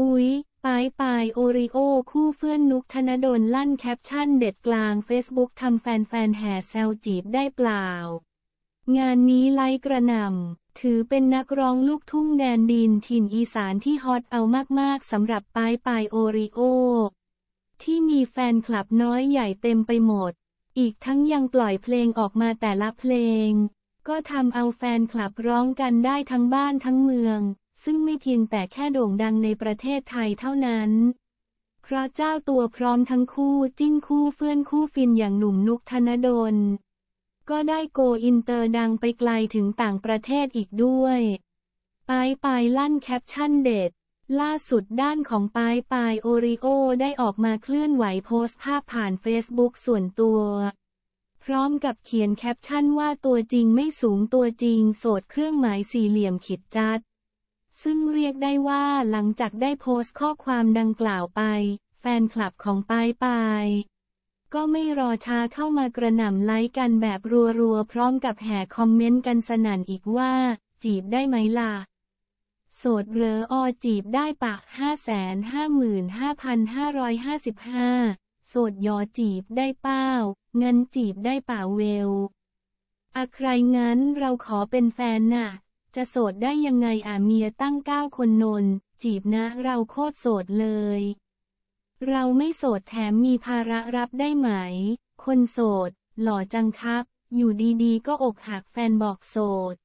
อุ๊ยปายปายโอริโอคู่เฟื่อนนุกธนดลลั่นแคปชั่นเด็ดกลางเฟซบุ๊กทำแฟนแฟนแห่แซวจีบได้เปล่า งานนี้ไลกระนำถือเป็นนักร้องลูกทุ่งแดนดินถิ่นอีสานที่ฮอตเอามากๆสำหรับปายปายโอริโอที่มีแฟนคลับน้อยใหญ่เต็มไปหมด อีกทั้งยังปล่อยเพลงออกมาแต่ละเพลง ก็ทำเอาแฟนคลับร้องกันได้ทั้งบ้านทั้งเมืองซึ่งไม่เพียงแต่แค่โด่งดังในประเทศไทยเท่านั้น เพราะเจ้าตัวพร้อมทั้งคู่จิ้นคู่เฟื่อนคู่ฟินอย่างหนุ่มนุกธนดลก็ได้โกอินเตอร์ดังไปไกลถึงต่างประเทศอีกด้วยปายปายลั่นแคปชั่นเด็ด ล่าสุดด้านของปายปายโอริโอได้ออกมาเคลื่อนไหวโพสต์ภาพผ่านเฟซบุ๊กส่วนตัว พร้อมกับเขียนแคปชั่นว่าตัวจริงไม่สูงตัวจริง โสดเครื่องหมายสี่เหลี่ยมขีดจัดซึ่งเรียกได้ว่าหลังจากได้โพสต์ข้อความดังกล่าวไป แฟนคลับของปายปายก็ไม่รอช้าเข้ามากระหน่ำไลค์กันแบบรัว ๆ พร้อมกับแห่คอมเมนต์กันสนั่นอีกว่า จีบได้ไหมล่ะ โสดเรออจีบได้ปะห้าแสนห้าหมื่นห้าพันห้าร้อยห้าสิบห้าโสดยอจีบได้เป้าเงินจีบได้ป่าเวลอะใครงั้นเราขอเป็นแฟนน่ะจะโสดได้ยังไงอ่ะเมียตั้งเก้าคนนน จีบนะเราโคตรโสดเลย เราไม่โสดแถมมีภาระรับได้ไหม คนโสด หล่อจังครับ อยู่ดีๆก็อกหักแฟนบอกโสด